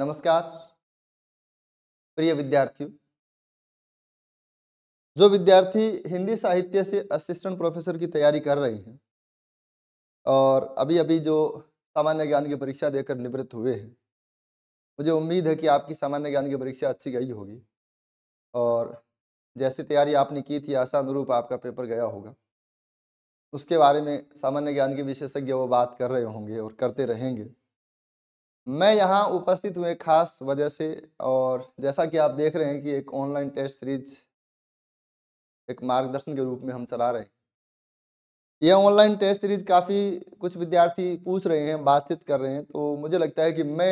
नमस्कार प्रिय विद्यार्थियों जो विद्यार्थी हिंदी साहित्य से असिस्टेंट प्रोफेसर की तैयारी कर रहे हैं और अभी अभी जो सामान्य ज्ञान की परीक्षा देकर निवृत्त हुए हैं मुझे उम्मीद है कि आपकी सामान्य ज्ञान की परीक्षा अच्छी गई होगी और जैसी तैयारी आपने की थी आशा अनुरूप आपका पेपर गया होगा उसके बारे में सामान्य ज्ञान के विशेषज्ञ वो बात कर रहे होंगे और करते रहेंगे मैं यहाँ उपस्थित हुए खास वजह से और जैसा कि आप देख रहे हैं कि एक ऑनलाइन टेस्ट सीरीज एक मार्गदर्शन के रूप में हम चला रहे हैं यह ऑनलाइन टेस्ट सीरीज काफ़ी कुछ विद्यार्थी पूछ रहे हैं बातचीत कर रहे हैं तो मुझे लगता है कि मैं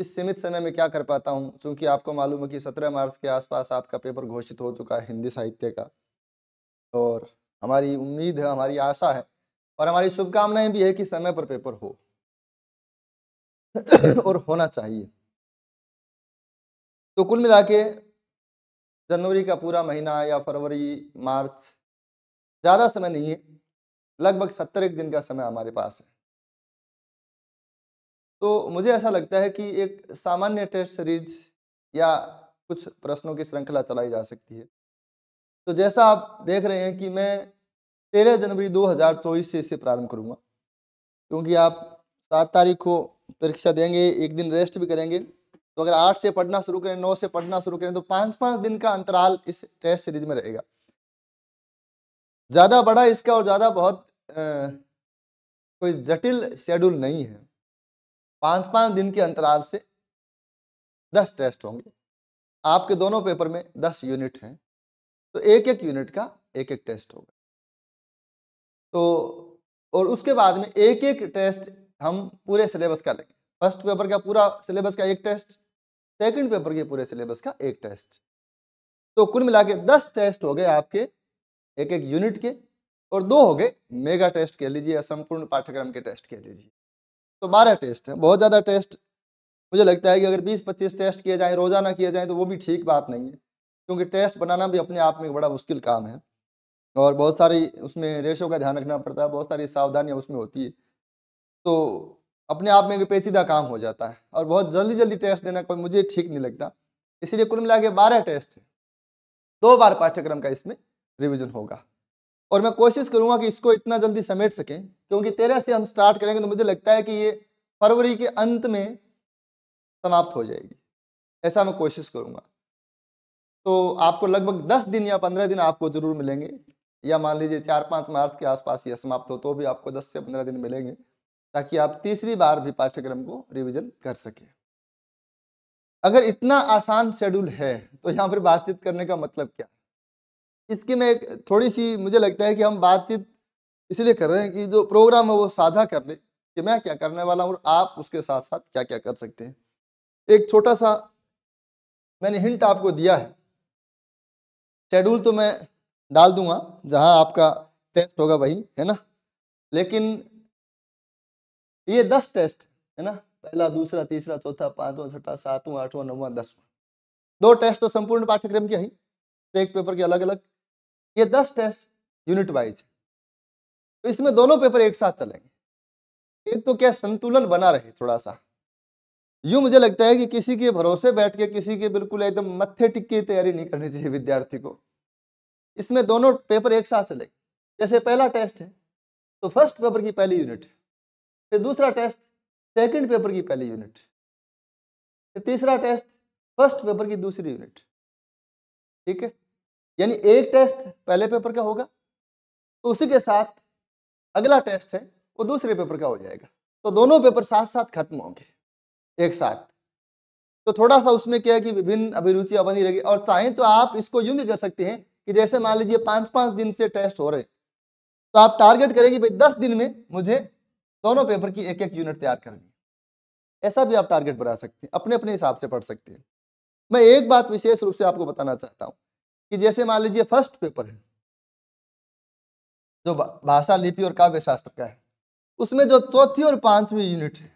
इस सीमित समय में क्या कर पाता हूँ क्योंकि आपको मालूम है कि सत्रह मार्च के आसपास आपका पेपर घोषित हो चुका है हिंदी साहित्य का और हमारी उम्मीद है हमारी आशा है और हमारी शुभकामनाएं भी है कि समय पर पेपर हो और होना चाहिए तो कुल मिला के जनवरी का पूरा महीना या फरवरी मार्च ज़्यादा समय नहीं है लगभग सत्तर एक दिन का समय हमारे पास है तो मुझे ऐसा लगता है कि एक सामान्य टेस्ट सीरीज या कुछ प्रश्नों की श्रृंखला चलाई जा सकती है तो जैसा आप देख रहे हैं कि मैं तेरह जनवरी 2024 से इसे प्रारंभ करूँगा क्योंकि आप सात तारीख को परीक्षा देंगे एक दिन रेस्ट भी करेंगे तो अगर आठ से पढ़ना शुरू करें नौ से पढ़ना शुरू करें तो पाँच पाँच दिन का अंतराल इस टेस्ट सीरीज में रहेगा ज़्यादा बड़ा इसका और ज़्यादा बहुत आ, कोई जटिल शेड्यूल नहीं है पाँच पाँच दिन के अंतराल से दस टेस्ट होंगे आपके दोनों पेपर में दस यूनिट हैं तो एक एक यूनिट का एक एक टेस्ट होगा तो और उसके बाद में एक एक टेस्ट हम पूरे सिलेबस का लेंगे फर्स्ट पेपर का पूरा सिलेबस का एक टेस्ट सेकंड पेपर के पूरे सिलेबस का एक टेस्ट तो कुल मिला के दस टेस्ट हो गए आपके एक एक यूनिट के और दो हो गए मेगा टेस्ट कह लीजिए या संपूर्ण पाठ्यक्रम के टेस्ट कह लीजिए तो बारह टेस्ट हैं बहुत ज़्यादा टेस्ट मुझे लगता है कि अगर बीस पच्चीस टेस्ट किए जाएँ रोज़ाना किए जाएँ तो वो भी ठीक बात नहीं है क्योंकि टेस्ट बनाना भी अपने आप में एक बड़ा मुश्किल काम है और बहुत सारी उसमें रेशों का ध्यान रखना पड़ता है बहुत सारी सावधानियाँ उसमें होती है तो अपने आप में पेचीदा काम हो जाता है और बहुत जल्दी जल्दी टेस्ट देना कोई मुझे ठीक नहीं लगता इसीलिए कुल मिला के बारह टेस्ट है दो बार पाठ्यक्रम का इसमें रिविजन होगा और मैं कोशिश करूंगा कि इसको इतना जल्दी समेट सकें क्योंकि तेरह से हम स्टार्ट करेंगे तो मुझे लगता है कि ये फरवरी के अंत में समाप्त हो जाएगी ऐसा मैं कोशिश करूंगा तो आपको लगभग दस दिन या पंद्रह दिन आपको जरूर मिलेंगे या मान लीजिए चार पाँच मार्च के आसपास ये समाप्त हो तो भी आपको दस से पंद्रह दिन मिलेंगे ताकि आप तीसरी बार भी पाठ्यक्रम को रिवीजन कर सके अगर इतना आसान शेड्यूल है तो यहाँ पर बातचीत करने का मतलब क्या इसकी मैं थोड़ी सी मुझे लगता है कि हम बातचीत इसलिए कर रहे हैं कि जो प्रोग्राम है वो साझा कर ले कि मैं क्या करने वाला हूँ और आप उसके साथ साथ क्या क्या कर सकते हैं एक छोटा सा मैंने हिंट आपको दिया है शेड्यूल तो मैं डाल दूंगा जहाँ आपका टेस्ट होगा वही है ना लेकिन ये दस टेस्ट है ना पहला दूसरा तीसरा चौथा पांचवा छठा सातवां आठवां नौवां दसवां दो टेस्ट तो संपूर्ण पाठ्यक्रम के हैं एक पेपर के अलग अलग ये दस टेस्ट यूनिट वाइज तो इसमें दोनों पेपर एक साथ चलेंगे एक तो क्या संतुलन बना रहे थोड़ा सा यूं मुझे लगता है कि किसी के भरोसे बैठ के किसी के बिल्कुल एकदम मत्थे टिक्के तैयारी नहीं करनी चाहिए विद्यार्थी को इसमें दोनों पेपर एक साथ चलेंगे जैसे पहला टेस्ट है तो फर्स्ट पेपर की पहली यूनिट है फिर दूसरा टेस्ट सेकंड पेपर की पहली यूनिट फिर तीसरा टेस्ट फर्स्ट पेपर की दूसरी यूनिट ठीक है यानी एक टेस्ट पहले पेपर का होगा तो उसी के साथ अगला टेस्ट है वो दूसरे पेपर का हो जाएगा तो दोनों पेपर साथ साथ खत्म होंगे एक साथ तो थोड़ा सा उसमें क्या है कि विभिन्न अभिरुचि बनी रहेगी और चाहें तो आप इसको यूं भी कर सकते हैं कि जैसे मान लीजिए पांच पांच दिन से टेस्ट हो रहे हैं तो आप टारगेट करेंगे भाई दस दिन में मुझे दोनों पेपर की एक एक यूनिट तैयार करनी है ऐसा भी आप टारगेट बना सकते हैं अपने अपने हिसाब से पढ़ सकते हैं मैं एक बात विशेष रूप से आपको बताना चाहता हूँ कि जैसे मान लीजिए फर्स्ट पेपर है जो भाषा लिपि और काव्य शास्त्र का है उसमें जो चौथी और पांचवी यूनिट है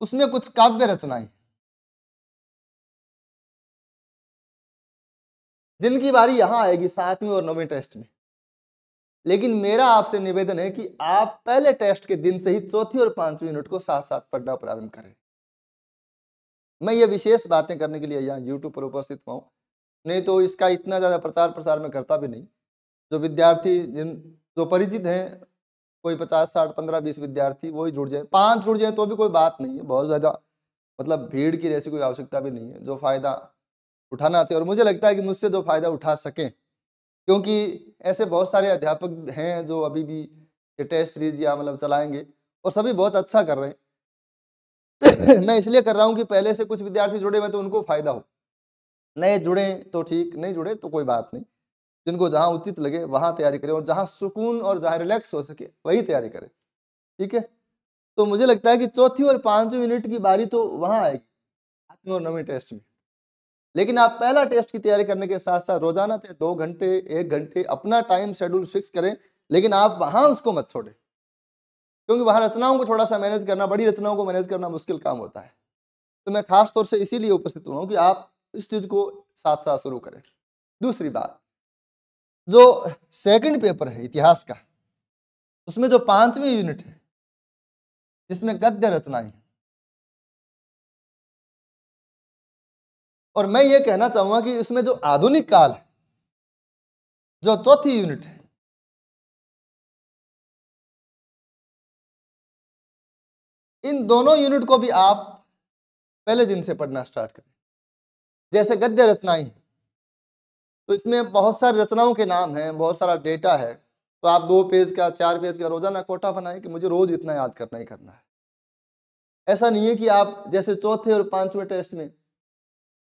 उसमें कुछ काव्य रचनाएं जिनकी बारी यहां आएगी सातवीं और नौवीं टेस्ट में लेकिन मेरा आपसे निवेदन है कि आप पहले टेस्ट के दिन से ही चौथी और पांचवी यूनिट को साथ साथ पढ़ना प्रारंभ करें मैं ये विशेष बातें करने के लिए यहाँ यूट्यूब पर उपस्थित हुआ नहीं तो इसका इतना ज़्यादा प्रचार प्रसार में करता भी नहीं जो विद्यार्थी जिन जो परिचित हैं कोई पचास साठ पंद्रह बीस विद्यार्थी वही जुड़ जाए पाँच जुड़ जाए तो भी कोई बात नहीं है बहुत ज़्यादा मतलब भीड़ की जैसी कोई आवश्यकता भी नहीं है जो फ़ायदा उठाना चाहिए और मुझे लगता है कि मुझसे जो फ़ायदा उठा सकें क्योंकि ऐसे बहुत सारे अध्यापक हैं जो अभी भी ये टेस्ट सीरीज या मतलब चलाएंगे और सभी बहुत अच्छा कर रहे हैं मैं इसलिए कर रहा हूँ कि पहले से कुछ विद्यार्थी जुड़े हुए तो उनको फ़ायदा हो नए जुड़े तो ठीक नहीं जुड़े तो कोई बात नहीं जिनको जहाँ उचित लगे वहाँ तैयारी करें और जहाँ सुकून और जहाँ रिलैक्स हो सके वही तैयारी करें ठीक है तो मुझे लगता है कि चौथी और पांचवी यूनिट की बारी तो वहाँ आएगी आठवीं और नवी टेस्ट में लेकिन आप पहला टेस्ट की तैयारी करने के साथ साथ रोजाना थे दो घंटे एक घंटे अपना टाइम शेड्यूल फिक्स करें लेकिन आप वहां उसको मत छोड़ें क्योंकि वहाँ रचनाओं को थोड़ा सा मैनेज करना बड़ी रचनाओं को मैनेज करना मुश्किल काम होता है तो मैं खास तौर से इसीलिए उपस्थित हुआ कि आप इस चीज़ को साथ साथ शुरू करें दूसरी बात जो सेकंड पेपर है इतिहास का उसमें जो पांचवी यूनिट है जिसमें गद्य रचनाएं हैं और मैं ये कहना चाहूंगा कि इसमें जो आधुनिक काल है जो चौथी यूनिट है इन दोनों यूनिट को भी आप पहले दिन से पढ़ना स्टार्ट करें जैसे गद्य रचनाएं तो इसमें बहुत सारी रचनाओं के नाम हैं बहुत सारा डेटा है तो आप दो पेज का चार पेज का रोजाना कोटा बनाएं कि मुझे रोज इतना याद करना ही करना है ऐसा नहीं है कि आप जैसे चौथे और पांचवें टेस्ट में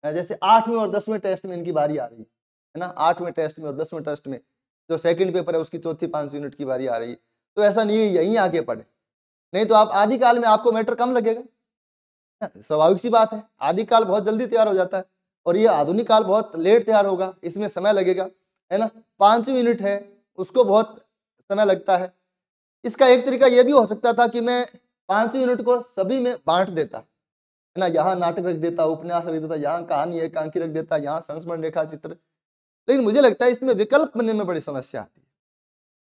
जैसे आठवें और दसवें टेस्ट में इनकी बारी आ रही है ना आठवें टेस्ट में और दसवें टेस्ट में जो सेकंड पेपर है उसकी चौथी पाँच यूनिट की बारी आ रही है तो ऐसा नहीं है यहीं आगे पढ़े नहीं तो आप आदि काल में आपको मैटर कम लगेगा स्वाभाविक सी बात है आदिकाल बहुत जल्दी तैयार हो जाता है और ये आधुनिक काल बहुत लेट तैयार होगा इसमें समय लगेगा है ना पांचवी यूनिट है उसको बहुत समय लगता है इसका एक तरीका यह भी हो सकता था कि मैं पांचवी यूनिट को सभी में बांट देता है ना यहाँ नाटक रख देता उपन्यास रख देता यहाँ कहानी है कांकी रख देता यहाँ संस्मरण रेखा चित्र लेकिन मुझे लगता है इसमें विकल्प बनने में बड़ी समस्या आती है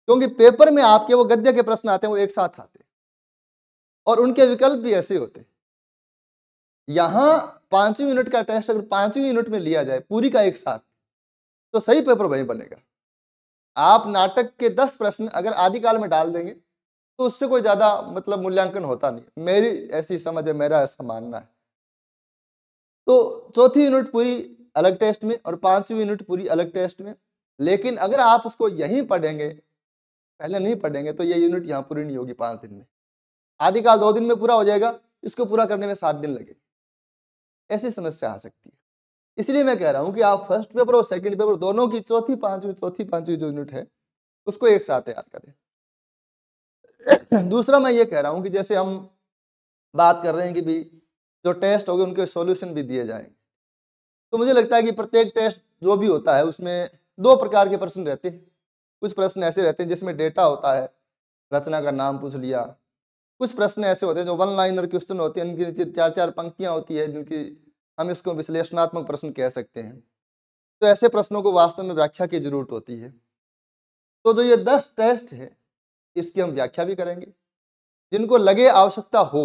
क्योंकि पेपर में आपके वो गद्य के प्रश्न आते हैं वो एक साथ आते हैं और उनके विकल्प भी ऐसे होते हैं यहां पांचवी यूनिट का टेस्ट अगर पांचवी यूनिट में लिया जाए पूरी का एक साथ तो सही पेपर वही बनेगा आप नाटक के दस प्रश्न अगर आदिकाल में डाल देंगे तो उससे कोई ज़्यादा मतलब मूल्यांकन होता नहीं मेरी ऐसी समझ है मेरा ऐसा मानना है तो चौथी यूनिट पूरी अलग टेस्ट में और पांचवी यूनिट पूरी अलग टेस्ट में लेकिन अगर आप उसको यहीं पढ़ेंगे पहले नहीं पढ़ेंगे तो ये यूनिट यहाँ पूरी नहीं होगी पाँच दिन में आधी दो दिन में पूरा हो जाएगा इसको पूरा करने में सात दिन लगेगा ऐसी समस्या आ सकती है इसलिए मैं कह रहा हूँ कि आप फर्स्ट पेपर और सेकंड पेपर दोनों की चौथी पांचवी चौथी पांचवी जो यूनिट है उसको एक साथ याद करें दूसरा मैं ये कह रहा हूँ कि जैसे हम बात कर रहे हैं कि भी जो टेस्ट हो गए उनके सॉल्यूशन भी दिए जाएंगे तो मुझे लगता है कि प्रत्येक टेस्ट जो भी होता है उसमें दो प्रकार के प्रश्न रहते हैं कुछ प्रश्न ऐसे रहते हैं जिसमें डेटा होता है रचना का नाम पूछ लिया कुछ प्रश्न ऐसे होते हैं जो वन लाइन और क्वेश्चन होते हैं उनके नीचे चार चार पंक्तियाँ होती है जिनकी हम इसको विश्लेषणात्मक प्रश्न कह सकते हैं तो ऐसे प्रश्नों को वास्तव में व्याख्या की जरूरत होती है तो जो ये दस टेस्ट है इसकी हम व्याख्या भी करेंगे जिनको लगे आवश्यकता हो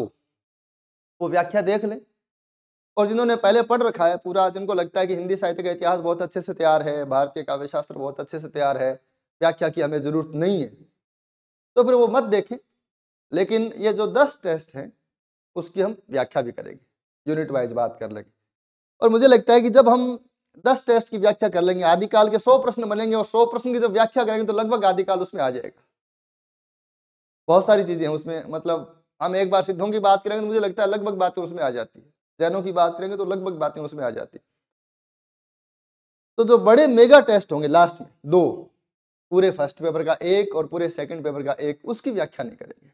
वो व्याख्या देख लें और जिन्होंने पहले पढ़ रखा है पूरा जिनको लगता है कि हिंदी साहित्य का इतिहास बहुत अच्छे से तैयार है भारतीय काव्य शास्त्र बहुत अच्छे से तैयार है व्याख्या की हमें ज़रूरत नहीं है तो फिर वो मत देखें लेकिन ये जो दस टेस्ट हैं उसकी हम व्याख्या भी करेंगे यूनिट वाइज बात कर लेंगे और मुझे लगता है कि जब हम दस टेस्ट की व्याख्या कर लेंगे आदिकाल के सौ प्रश्न बनेंगे और सौ प्रश्न की जब व्याख्या करेंगे तो लगभग आदिकाल उसमें आ जाएगा बहुत सारी चीज़ें हैं उसमें मतलब हम एक बार सिद्धों की बात करेंगे तो मुझे लगता है लगभग बातें उसमें आ जाती है जैनों की बात करेंगे तो लगभग बातें उसमें आ जाती है तो जो बड़े मेगा टेस्ट होंगे लास्ट में दो पूरे फर्स्ट पेपर का एक और पूरे सेकंड पेपर का एक उसकी व्याख्या नहीं करेंगे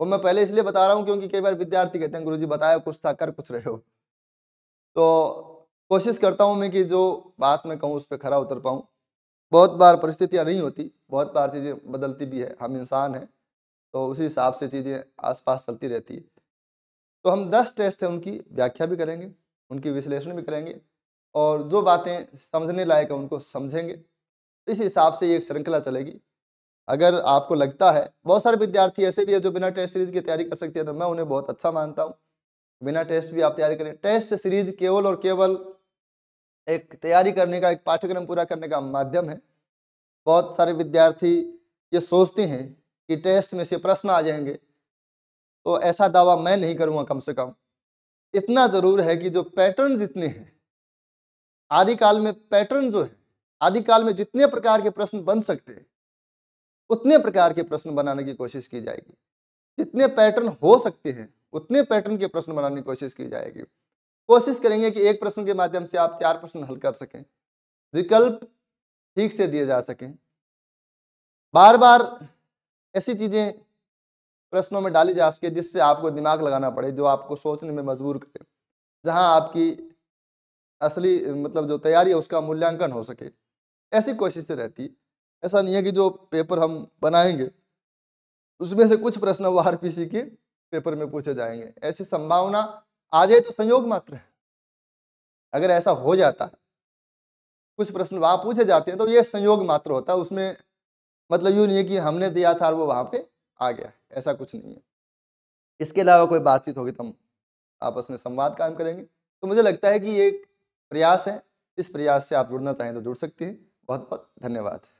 वो मैं पहले इसलिए बता रहा हूँ क्योंकि कई बार विद्यार्थी कहते हैं जी बताया कुछ था कर कुछ रहे हो तो कोशिश करता हूँ मैं कि जो बात मैं कहूँ उस पर खरा उतर पाऊँ बहुत बार परिस्थितियाँ नहीं होती बहुत बार चीज़ें बदलती भी है हम इंसान हैं तो उसी हिसाब से चीज़ें आसपास चलती रहती है तो हम दस टेस्ट हैं उनकी व्याख्या भी करेंगे उनकी विश्लेषण भी करेंगे और जो बातें समझने लायक है उनको समझेंगे इस हिसाब से ये एक श्रृंखला चलेगी अगर आपको लगता है बहुत सारे विद्यार्थी ऐसे भी हैं जो बिना टेस्ट सीरीज की तैयारी कर सकते हैं तो मैं उन्हें बहुत अच्छा मानता हूँ बिना टेस्ट भी आप तैयारी करें टेस्ट सीरीज केवल और केवल एक तैयारी करने का एक पाठ्यक्रम पूरा करने का माध्यम है बहुत सारे विद्यार्थी ये सोचते हैं कि टेस्ट में से प्रश्न आ जाएंगे तो ऐसा दावा मैं नहीं करूँगा कम से कम इतना ज़रूर है कि जो पैटर्न जितने हैं आदिकाल में पैटर्न जो है आदिकाल में जितने प्रकार के प्रश्न बन सकते हैं उतने प्रकार के प्रश्न बनाने की कोशिश की जाएगी जितने पैटर्न हो सकते हैं उतने पैटर्न के प्रश्न बनाने की कोशिश की जाएगी कोशिश करेंगे कि एक प्रश्न के माध्यम से आप चार प्रश्न हल कर सकें विकल्प ठीक से दिए जा सकें बार बार ऐसी चीज़ें प्रश्नों में डाली जा सके जिससे आपको दिमाग लगाना पड़े जो आपको सोचने में मजबूर करे जहाँ आपकी असली मतलब जो तैयारी है उसका मूल्यांकन हो सके ऐसी कोशिशें रहती ऐसा नहीं है कि जो पेपर हम बनाएंगे उसमें से कुछ प्रश्न वो आर के पेपर में पूछे जाएंगे ऐसी संभावना आ जाए तो संयोग मात्र है अगर ऐसा हो जाता है कुछ प्रश्न वहां पूछे जाते हैं तो ये संयोग मात्र होता है उसमें मतलब यूँ नहीं है कि हमने दिया था और वो वहाँ पे आ गया ऐसा कुछ नहीं है इसके अलावा कोई बातचीत होगी तो हम आपस में संवाद कायम करेंगे तो मुझे लगता है कि ये एक प्रयास है इस प्रयास से आप जुड़ना चाहें तो जुड़ सकते हैं बहुत बहुत धन्यवाद